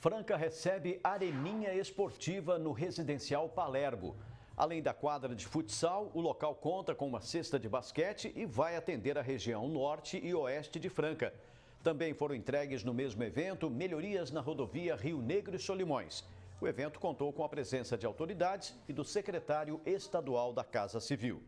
Franca recebe areninha esportiva no residencial Palermo. Além da quadra de futsal, o local conta com uma cesta de basquete e vai atender a região norte e oeste de Franca. Também foram entregues no mesmo evento melhorias na rodovia Rio Negro e Solimões. O evento contou com a presença de autoridades e do secretário estadual da Casa Civil.